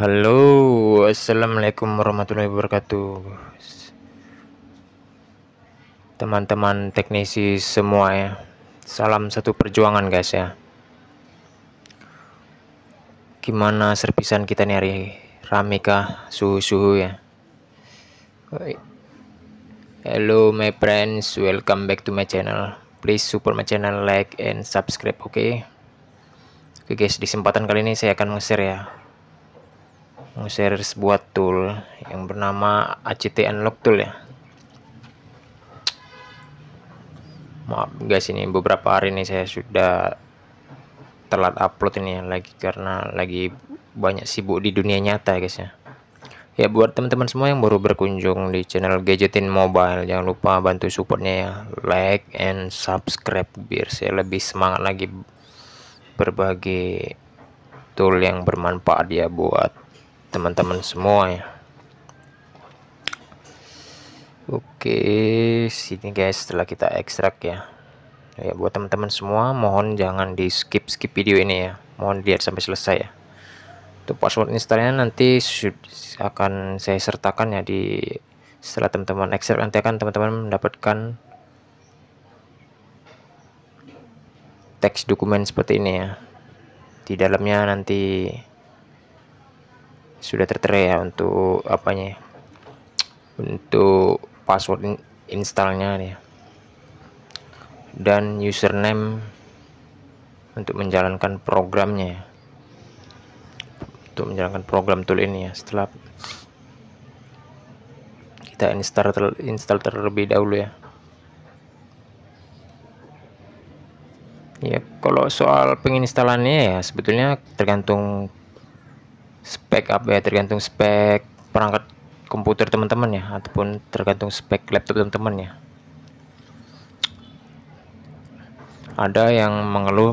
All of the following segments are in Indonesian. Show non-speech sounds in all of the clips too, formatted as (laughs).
Halo, assalamualaikum warahmatullahi wabarakatuh, teman-teman teknisi semua ya. Salam satu perjuangan, guys ya. Gimana serpisan kita nih hari Ramika suhu-suhu ya? Hello my friends, welcome back to my channel. Please support my channel, like and subscribe, oke? Okay? Oke okay guys, di kesempatan kali ini saya akan nge ya nge sebuah tool yang bernama ACT Unlock Tool ya maaf guys ini beberapa hari ini saya sudah telat upload ini ya lagi karena lagi banyak sibuk di dunia nyata ya guys ya ya buat teman-teman semua yang baru berkunjung di channel gadgetin mobile jangan lupa bantu supportnya ya like and subscribe biar saya lebih semangat lagi berbagi tool yang bermanfaat ya buat teman-teman semua ya Oke sini guys setelah kita ekstrak ya oh ya buat teman-teman semua mohon jangan di skip skip video ini ya mohon lihat sampai selesai ya untuk password installnya nanti akan saya sertakan ya di setelah teman-teman ekstrak nanti akan teman-teman mendapatkan teks dokumen seperti ini ya di dalamnya nanti sudah tertera ya untuk apanya ya untuk password installnya ya dan username untuk menjalankan programnya ya. untuk menjalankan program tool ini ya setelah kita install ter install terlebih dahulu ya ya kalau soal penginstalannya ya sebetulnya tergantung spek apa ya tergantung spek perangkat komputer teman-teman ya ataupun tergantung spek laptop teman-teman ya ada yang mengeluh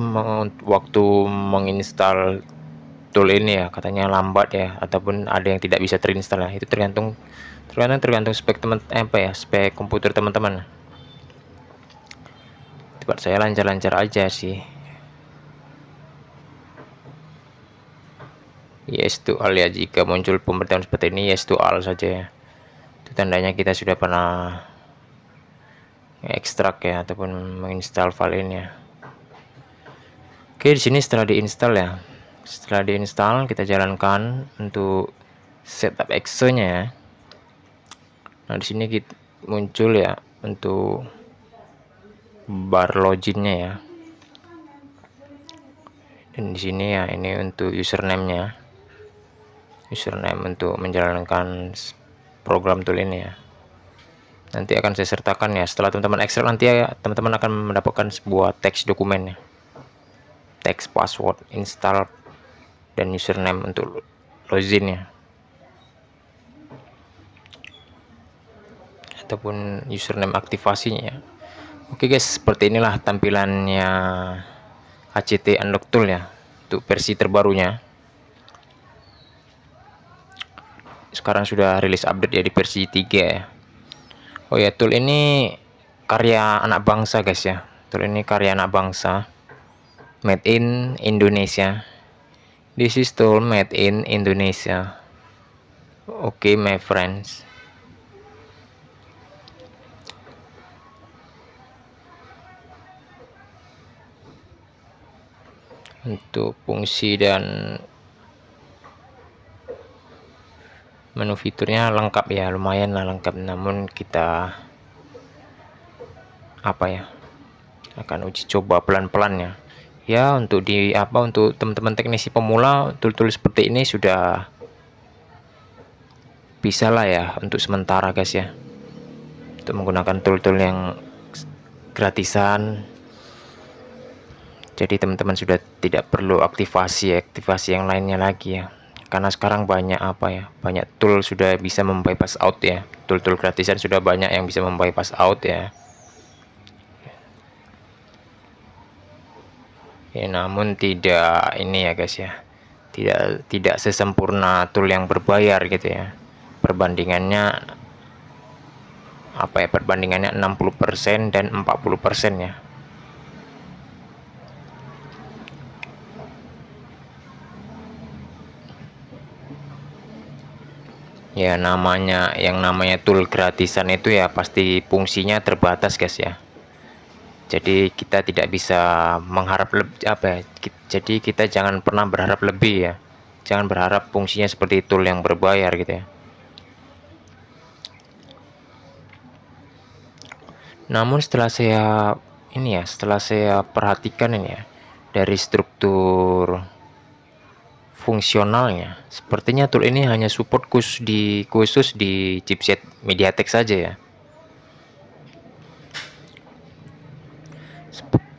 waktu menginstal tool ini ya katanya lambat ya ataupun ada yang tidak bisa terinstall ya itu tergantung tergantung tergantung spek teman eh, apa ya spek komputer teman-teman tempat saya lancar-lancar aja sih yes to all ya jika muncul pemberitahuan seperti ini yes to all saja ya itu tandanya kita sudah pernah ekstrak ya ataupun menginstal file ini ya oke di sini setelah diinstal ya setelah diinstal kita jalankan untuk setup exo nya ya nah di sini kita muncul ya untuk bar loginnya ya dan di sini ya ini untuk username nya username untuk menjalankan program tool ini ya nanti akan saya sertakan ya setelah teman-teman ekstrak nanti ya teman-teman akan mendapatkan sebuah teks dokumennya teks password install dan username untuk login ya ataupun username aktivasinya ya. Oke guys seperti inilah tampilannya ACT Unlock Tool ya untuk versi terbarunya sekarang sudah rilis update ya di versi 3 ya. Oh ya, tool ini karya anak bangsa guys ya. Tool ini karya anak bangsa. Made in Indonesia. This is tool made in Indonesia. Oke, okay, my friends. Untuk fungsi dan menu fiturnya lengkap ya lumayan lah lengkap namun kita apa ya akan uji coba pelan-pelan ya ya untuk di apa untuk teman-teman teknisi pemula tool-tool seperti ini sudah bisa lah ya untuk sementara guys ya untuk menggunakan tool-tool yang gratisan jadi teman-teman sudah tidak perlu aktivasi aktivasi yang lainnya lagi ya karena sekarang banyak apa ya banyak tool sudah bisa membypass out ya tool-tool gratisan sudah banyak yang bisa membypass out ya ya namun tidak ini ya guys ya tidak tidak sesempurna tool yang berbayar gitu ya perbandingannya apa ya perbandingannya 60% dan 40% ya ya namanya yang namanya tool gratisan itu ya pasti fungsinya terbatas guys ya jadi kita tidak bisa mengharap lebih apa ya jadi kita jangan pernah berharap lebih ya jangan berharap fungsinya seperti tool yang berbayar gitu ya namun setelah saya ini ya setelah saya perhatikan ini ya dari struktur fungsionalnya. Sepertinya tool ini hanya support khusus di khusus di chipset MediaTek saja ya.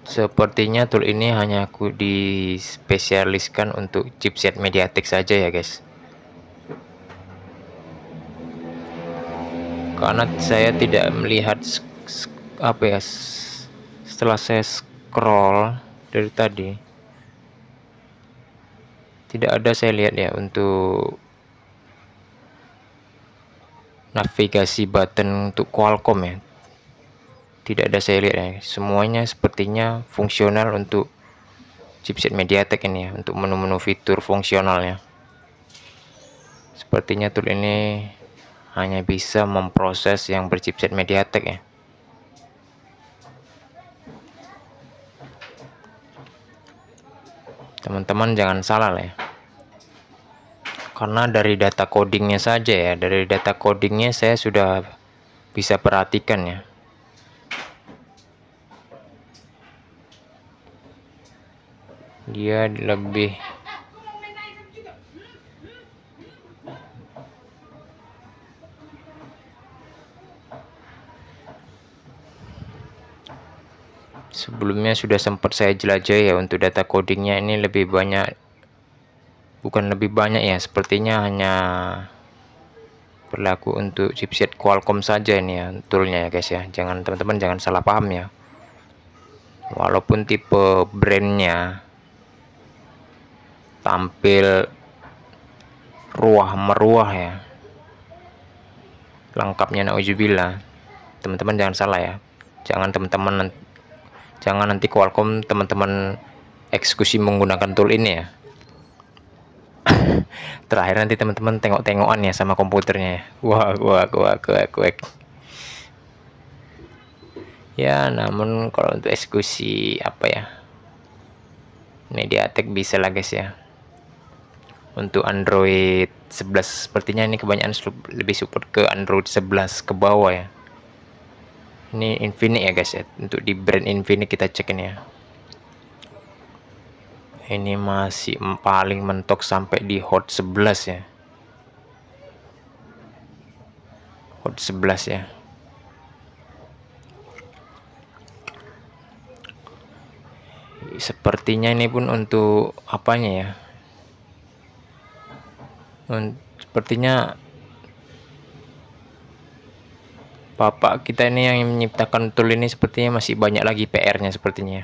Sepertinya tool ini hanya aku dispesialiskan untuk chipset MediaTek saja ya guys. Karena saya tidak melihat apa ya setelah saya scroll dari tadi tidak ada saya lihat ya untuk navigasi button untuk Qualcomm ya tidak ada saya lihat ya semuanya sepertinya fungsional untuk chipset MediaTek ini ya untuk menu-menu fitur fungsionalnya sepertinya tool ini hanya bisa memproses yang berchipset MediaTek ya teman-teman jangan salah lah ya karena dari data codingnya saja ya dari data codingnya saya sudah bisa perhatikan ya dia lebih sebelumnya sudah sempat saya jelajahi ya untuk data codingnya ini lebih banyak bukan lebih banyak ya sepertinya hanya berlaku untuk chipset Qualcomm saja ini ya toolnya ya guys ya jangan teman-teman jangan salah paham ya walaupun tipe brandnya tampil ruah meruah ya lengkapnya naujubillah teman-teman jangan salah ya jangan teman-teman jangan nanti Qualcomm teman-teman eksekusi menggunakan tool ini ya (laughs) terakhir nanti teman-teman tengok-tengokan ya sama komputernya ya. wah gua gua gua gua ya namun kalau untuk eksekusi apa ya Mediatek bisa lah guys ya untuk Android 11 sepertinya ini kebanyakan lebih support ke Android 11 ke bawah ya ini Infinix ya guys ya untuk di brand Infinix kita cek ini ya ini masih paling mentok sampai di hot 11 ya hot 11 ya sepertinya ini pun untuk apanya ya sepertinya bapak kita ini yang menciptakan tool ini sepertinya masih banyak lagi PR-nya sepertinya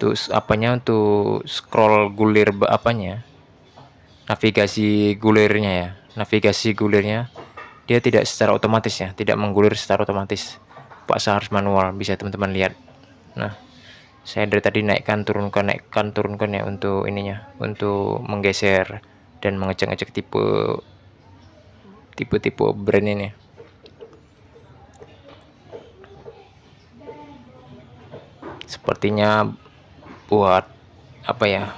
untuk apanya untuk scroll gulir apanya navigasi gulirnya ya navigasi gulirnya dia tidak secara otomatis ya tidak menggulir secara otomatis saya harus manual bisa teman-teman lihat nah saya dari tadi naikkan turunkan naikkan turunkan ya untuk ininya untuk menggeser dan mengecek-ngecek tipe tipe-tipe brand ini sepertinya buat apa ya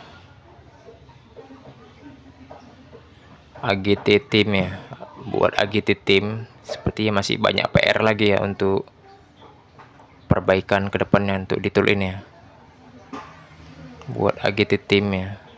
AGT tim ya buat AGT tim sepertinya masih banyak PR lagi ya untuk perbaikan kedepannya untuk ini ya buat AGT tim ya